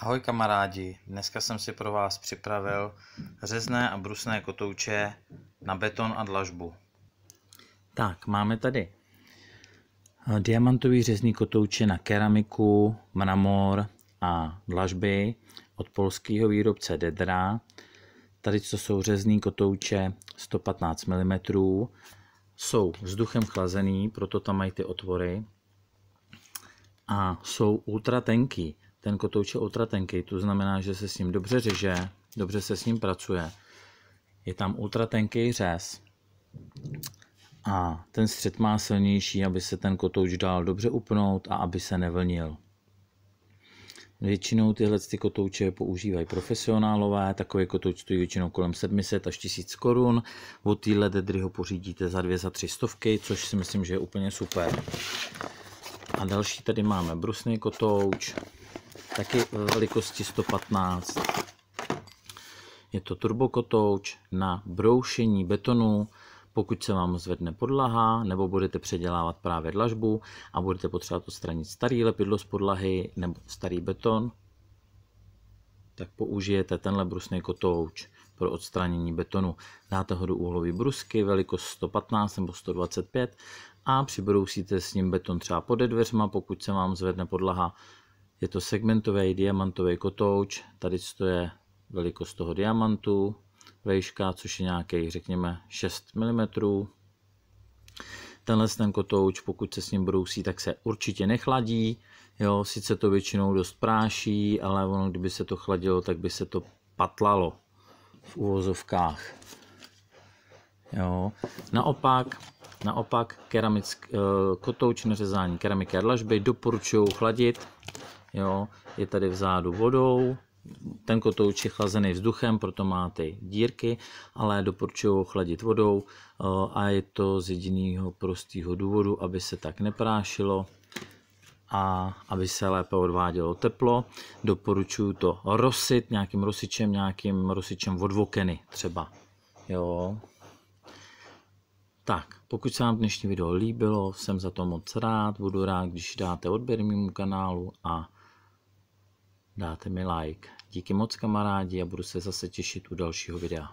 Ahoj kamarádi, dneska jsem si pro vás připravil řezné a brusné kotouče na beton a dlažbu. Tak, máme tady eh, diamantový řezný kotouče na keramiku, mramor a dlažby od polského výrobce Dedra. Tady co jsou řezný kotouče 115 mm, jsou vzduchem chlazený, proto tam mají ty otvory a jsou ultra tenký ten kotouč je ultra tenký, to znamená, že se s ním dobře řeže, dobře se s ním pracuje. Je tam ultra tenký řez a ten střed má silnější, aby se ten kotouč dal dobře upnout a aby se nevlnil. Většinou tyhle ty kotouče používají profesionálové, takový kotouč stojí většinou kolem 700 až 1000 korun. Od téhle dedry ho pořídíte za 2 za 3 stovky, což si myslím, že je úplně super. A další tady máme brusný kotouč, taky eh, velikosti 115. Je to turbokotouč na broušení betonu, pokud se vám zvedne podlaha, nebo budete předělávat právě dlažbu a budete potřebovat odstranit starý lepidlo z podlahy nebo starý beton, tak použijete tenhle brusný kotouč pro odstranění betonu. Dáte ho do úhlový brusky velikost 115 nebo 125 a přibrousíte s ním beton třeba pod dveřma, pokud se vám zvedne podlaha je to segmentový diamantový kotouč, tady to je velikost toho diamantu, vejška, což je nějaký, řekněme, 6 mm. Tenhle ten kotouč, pokud se s ním brousí, tak se určitě nechladí. Jo, sice to většinou dost práší, ale ono, kdyby se to chladilo, tak by se to patlalo v uvozovkách. Jo. Naopak, naopak keramický eh, kotouč na řezání keramiky a dlažby doporučuji chladit jo, je tady vzadu vodou, ten kotouč je chlazený vzduchem, proto má ty dírky, ale doporučuji chladit vodou eh, a je to z jediného prostého důvodu, aby se tak neprášilo a aby se lépe odvádělo teplo. Doporučuji to rosit nějakým rosičem, nějakým rosičem od vokeny třeba. Jo. Tak, pokud se vám dnešní video líbilo, jsem za to moc rád, budu rád, když dáte odběr mému kanálu a dáte mi like. Díky moc kamarádi a budu se zase těšit u dalšího videa.